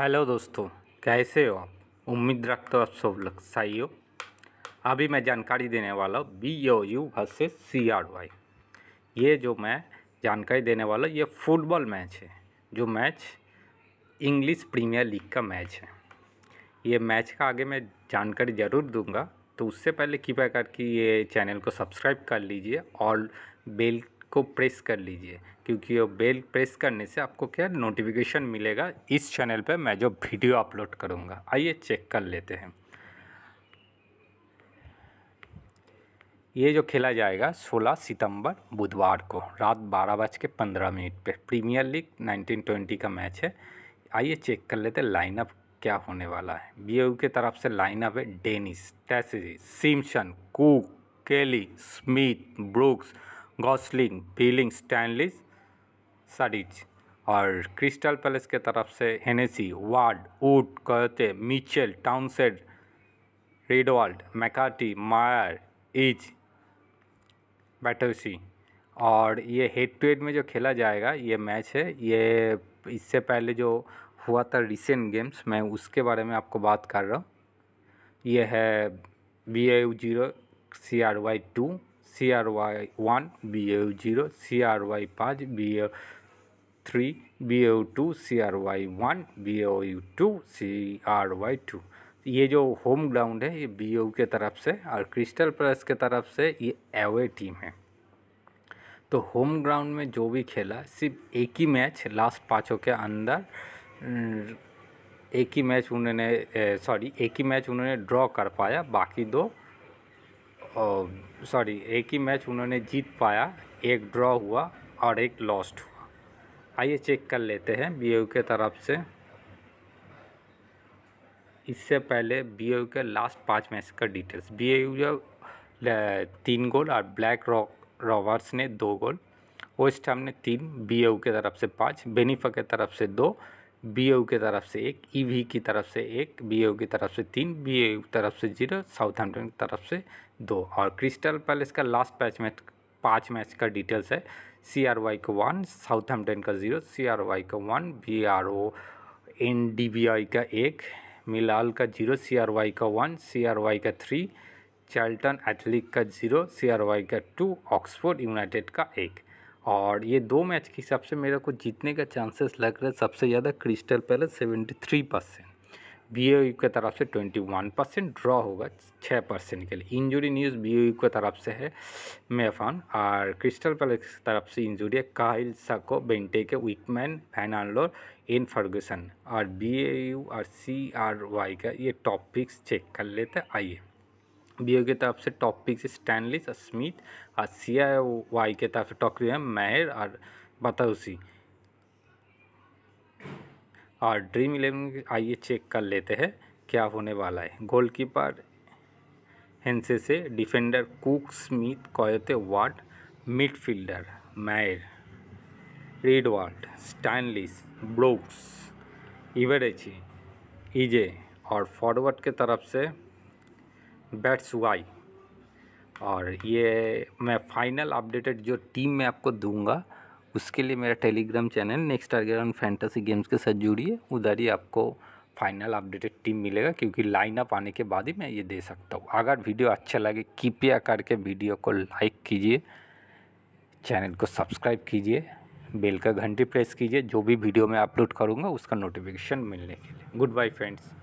hello दोस्तों कैसे हो आप उम्मीद रखते हो आप सब लोग सही हो अभी मैं जानकारी देने वाला हूँ B O U versus C R Y ये जो मैं जानकारी देने वाला ये फुटबॉल मैच है जो मैच इंग्लिश प्रीमियर लीग का मैच है ये मैच का आगे मैं जानकारी ज़रूर दूंगा तो उससे पहले कृपया करके ये चैनल को सब्सक्राइब कर लीजिए और बेल को प्रेस कर लीजिए क्योंकि वो बेल प्रेस करने से आपको क्या नोटिफिकेशन मिलेगा इस चैनल पर मैं जो वीडियो अपलोड करूँगा आइए चेक कर लेते हैं ये जो खेला जाएगा 16 सितंबर बुधवार को रात बारह बज के पंद्रह मिनट पर प्रीमियर लीग 1920 का मैच है आइए चेक कर लेते हैं लाइनअप क्या होने वाला है बी की तरफ से लाइनअप है डेनिस टैसेजी Simpson Cook Kelly Smith Brooks Gosling Billing Stanislas सडिज और क्रिस्टल पैलेस के तरफ से हेनेसी वार्ड वुड कहते मिचेल टाउनसेड रेडवाल्ड मैकाटी मायर इज बैटोसी और ये हेड टू हेड में जो खेला जाएगा ये मैच है ये इससे पहले जो हुआ था रिसेंट गेम्स मैं उसके बारे में आपको बात कर रहा हूँ यह है B A zero C R Y two C R Y one B A zero C R Y पाँच B A three B A two C R Y one B A U two C R Y two ये जो home ground है ये B O के तरफ से और crystal plus के तरफ से ये एवे टीम है तो होम ग्राउंड में जो भी खेला सिर्फ एक ही मैच लास्ट पाँचों के अंदर एक ही मैच उन्होंने सॉरी एक ही मैच उन्होंने ड्रॉ कर पाया बाकी दो सॉरी एक ही मैच उन्होंने जीत पाया एक ड्रॉ हुआ और एक लॉस्ट हुआ आइए चेक कर लेते हैं बी के तरफ से इससे पहले बी के लास्ट पाँच मैच का डिटेल्स बी तीन गोल और ब्लैक रॉक रॉवर्स ने दो गोल वेस्ट हम ने तीन बी के तरफ से पाँच बेनिफा के तरफ से दो बी की तरफ से एक ई e की तरफ से एक बी की तरफ से तीन बी की तरफ से जीरो साउथहैम्पटन की तरफ से दो और क्रिस्टल पैलेस का लास्ट पैच मैच पाँच मैच का डिटेल्स है सी आर वाई का वन साउथहैम्पटन का जीरो सी आर वाई का one B R O N D B I का एक मिलाल का जीरो सी आर वाई का वन सी आर वाई का थ्री चैल्टन एथलिक का जीरो सी आर वाई का टू ऑक्सफोर्ड यूनाइटेड का एक और ये दो मैच के हिसाब से मेरे को जीतने का चांसेस लग रहा है सबसे ज़्यादा Crystal Palace seventy three percent B U की तरफ से ट्वेंटी वन परसेंट ड्रॉ होगा छः परसेंट के लिए इंजुरी न्यूज़ बी यू की तरफ से है मेफान और क्रिस्टल पैलेस की तरफ से इंजुरी है काहिल साको बेंटे के विकमैन फैनलोर इन फर्गूसन और बी ए यू और सी आर वाई का ये टॉपिक्स चेक कर लेते आइए बी के तरफ से टॉप पिक स्टैनलिस और स्मिथ और सी आई वाई के तरफ से टॉपिक है मेहर और बताउसी और ड्रीम इलेवन आइए चेक कर लेते हैं क्या होने वाला है गोलकीपर हेंसे से डिफेंडर कुक स्मिथ कॉयते वार्ड मिडफील्डर मैर रीडवाल्ट स्टैनलिस ब्रोक्स इवरेची इजे और फॉरवर्ड के तरफ से बैट्स वाई और ये मैं फाइनल अपडेटेड जो टीम मैं आपको दूंगा उसके लिए मेरा Telegram channel next target fantasy games के साथ जुड़िए उधर ही आपको फाइनल अपडेटेड टीम मिलेगा क्योंकि लाइनअप आने के बाद ही मैं ये दे सकता हूँ अगर वीडियो अच्छा लगे कृपया करके वीडियो को लाइक कीजिए चैनल को सब्सक्राइब कीजिए बेल का घंटी प्रेस कीजिए जो भी वीडियो मैं अपलोड करूँगा उसका नोटिफिकेशन मिलने के लिए गुड बाय फ्रेंड्स